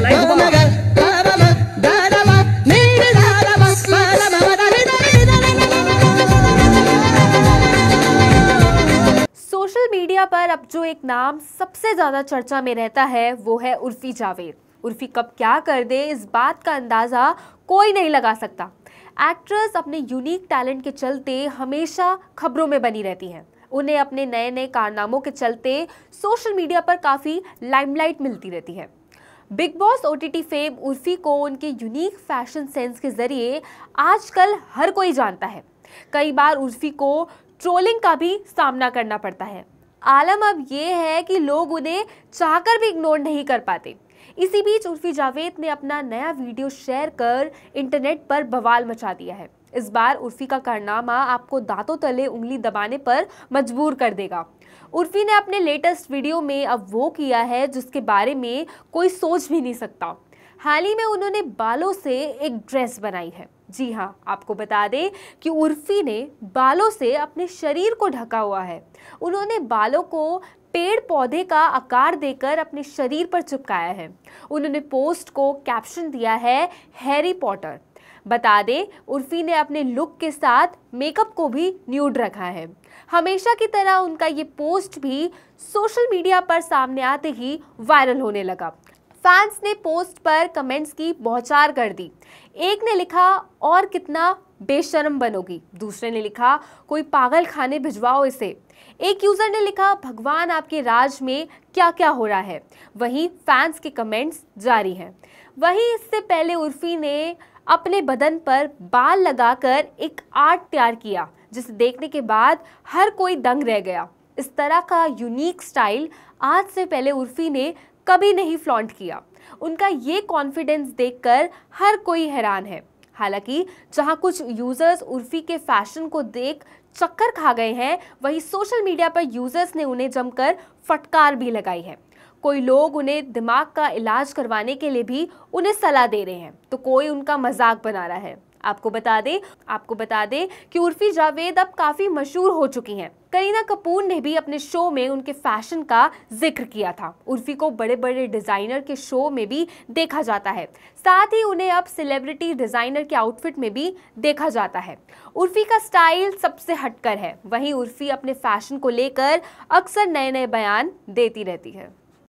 social media पर अब जो एक नाम सबसे ज़्यादा चर्चा में रहता है वो है उर्फी जावेद उर्फी कब क्या कर दे इस बात का अंदाज़ा कोई नहीं लगा सकता एक्ट्रेस अपने यूनिक टैलेंट के चलते हमेशा खबरों में बनी रहती हैं उन्हें अपने नए नए कारनामों के चलते सोशल मीडिया पर काफ़ी लाइमलाइट मिलती रहती है Bigg Boss OTT fame Urfi को उनके यूनिक फैशन सेंस के ज़रिए आजकल हर कोई जानता है कई बार उर्फी को ट्रोलिंग का भी सामना करना पड़ता है आलम अब ये है कि लोग उन्हें चाहकर भी इग्नोर नहीं कर पाते इसी बीच उर्फी जावेद ने अपना नया वीडियो शेयर कर इंटरनेट पर बवाल मचा दिया है इस बार उर्फी का कारनामा आपको दांतों तले उंगली दबाने पर मजबूर कर देगा उर्फी ने अपने लेटेस्ट वीडियो में अब वो किया है जिसके बारे में कोई सोच भी नहीं सकता हाल ही में उन्होंने बालों से एक ड्रेस बनाई है जी हाँ आपको बता दें कि उर्फी ने बालों से अपने शरीर को ढका हुआ है उन्होंने बालों को पेड़ पौधे का आकार देकर अपने शरीर पर चिपकाया है उन्होंने पोस्ट को कैप्शन दिया है हैरी पॉटर बता दें उर्फी ने अपने लुक के साथ मेकअप को भी न्यूड रखा है हमेशा की तरह उनका ये पोस्ट भी सोशल मीडिया पर सामने आते ही वायरल होने लगा फैंस ने पोस्ट पर कमेंट्स की बहुचार कर दी एक ने लिखा और कितना बेशरम बनोगी दूसरे ने लिखा कोई पागल खाने भिजवाओ इसे एक यूज़र ने लिखा भगवान आपके राज में क्या क्या हो रहा है वहीं फैंस के कमेंट्स जारी हैं वहीं इससे पहले उर्फी ने अपने बदन पर बाल लगाकर एक आर्ट तैयार किया जिसे देखने के बाद हर कोई दंग रह गया इस तरह का यूनिक स्टाइल आज से पहले उर्फी ने कभी नहीं फ्लॉन्ट किया उनका ये कॉन्फिडेंस देखकर हर कोई हैरान है हालांकि जहां कुछ यूजर्स उर्फी के फैशन को देख चक्कर खा गए हैं वहीं सोशल मीडिया पर यूजर्स ने उन्हें जमकर फटकार भी लगाई है कोई लोग उन्हें दिमाग का इलाज करवाने के लिए भी उन्हें सलाह दे रहे हैं तो कोई उनका मजाक बना रहा है आपको बता दें आपको बता दें कि उर्फी जावेद अब काफ़ी मशहूर हो चुकी हैं करीना कपूर ने भी अपने शो में उनके फैशन का जिक्र किया था उर्फी को बड़े बड़े डिज़ाइनर के शो में भी देखा जाता है साथ ही उन्हें अब सेलिब्रिटी डिज़ाइनर के आउटफिट में भी देखा जाता है उर्फी का स्टाइल सबसे हटकर है वहीं उर्फी अपने फैशन को लेकर अक्सर नए नए बयान देती रहती है